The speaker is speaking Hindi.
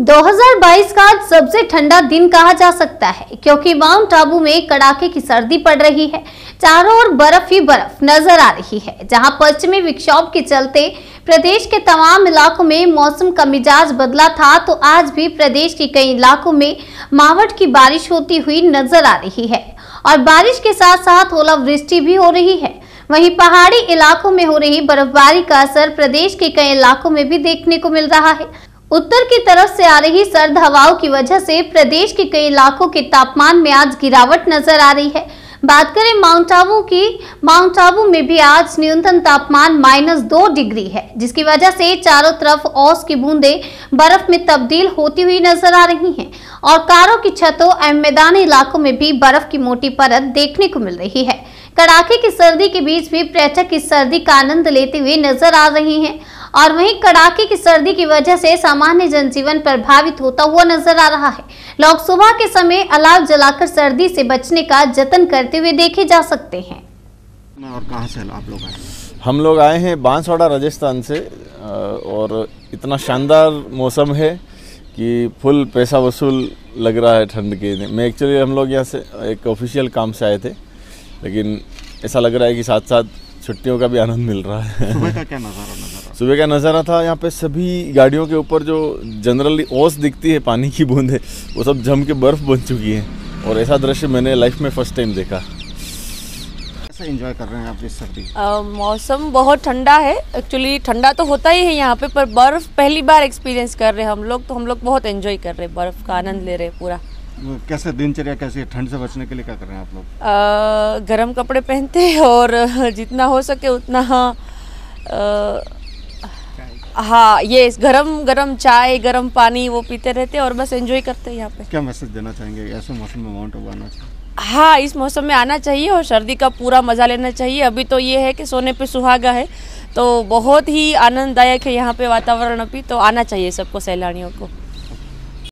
2022 का सबसे ठंडा दिन कहा जा सकता है क्योंकि माउंट आबू में कड़ाके की सर्दी पड़ रही है चारों ओर बर्फ ही बर्फ नजर आ रही है जहां पश्चिमी विक्षोभ के चलते प्रदेश के तमाम इलाकों में मौसम का मिजाज बदला था तो आज भी प्रदेश के कई इलाकों में मावट की बारिश होती हुई नजर आ रही है और बारिश के साथ साथ ओलावृष्टि भी हो रही है वहीं पहाड़ी इलाकों में हो रही बर्फबारी का असर प्रदेश के कई इलाकों में भी देखने को मिल रहा है उत्तर की तरफ से आ रही सर्द हवाओं की वजह से प्रदेश के कई इलाकों के तापमान में आज गिरावट नजर आ रही है बात करें माउंट आबू की माउंट आबू में भी आज न्यूनतम तापमान माइनस दो डिग्री है जिसकी वजह से चारों तरफ ओस की बूंदें बर्फ में तब्दील होती हुई नजर आ रही हैं और कारों की छतों एवं मैदानी इलाकों में भी बर्फ की मोटी परत देखने को मिल रही है कड़ाके की सर्दी के बीच भी पर्यटक इस सर्दी का आनंद लेते हुए नजर आ रहे हैं और वहीं कड़ाके की सर्दी की वजह से सामान्य जनजीवन प्रभावित होता हुआ नजर आ रहा है लोग सुबह के समय अलाव जलाकर सर्दी से बचने का जतन करते हुए देखे जा सकते हैं और कहाँ से आप लोग आए हम लोग आए हैं बांसवाड़ा राजस्थान से और इतना शानदार मौसम है कि फुल पैसा वसूल लग रहा है ठंड के दिन मैं एक्चुअली हम लोग यहाँ से एक ऑफिशियल काम से आए थे लेकिन ऐसा लग रहा है कि साथ साथ छुट्टियों का भी आनंद मिल रहा है सुबह का क्या नज़ारा नज़र सुबह का नज़ारा था यहाँ पे सभी गाड़ियों के ऊपर जो जनरली ओस दिखती है पानी की है वो सब जम के बर्फ़ बन चुकी है और ऐसा दृश्य मैंने लाइफ में फर्स्ट टाइम देखा एंजॉय कर रहे हैं आप इस सर्दी मौसम बहुत ठंडा है एक्चुअली ठंडा तो होता ही है यहाँ पे पर बर्फ़ पहली बार एक्सपीरियंस कर रहे हैं हम लोग तो हम लोग बहुत एंजॉय कर रहे हैं बर्फ़ का आनंद ले रहे हैं पूरा कैसे दिनचर्या कैसे ठंड से बचने के लिए क्या कर रहे हैं आप लोग गर्म कपड़े पहनते हैं और जितना हो सके उतना आ, हाँ, हाँ ये गरम गरम चाय गरम पानी वो पीते रहते हैं और बस एंजॉय करते हैं यहाँ पे क्या मैसेज देना चाहेंगे ऐसे मौसम में माउंट आबू आना चाहिए हाँ इस मौसम में आना चाहिए और सर्दी का पूरा मज़ा लेना चाहिए अभी तो ये है कि सोने पे सुहागा है तो बहुत ही आनंददायक है यहाँ पे वातावरण अभी तो आना चाहिए सबको सैलानियों को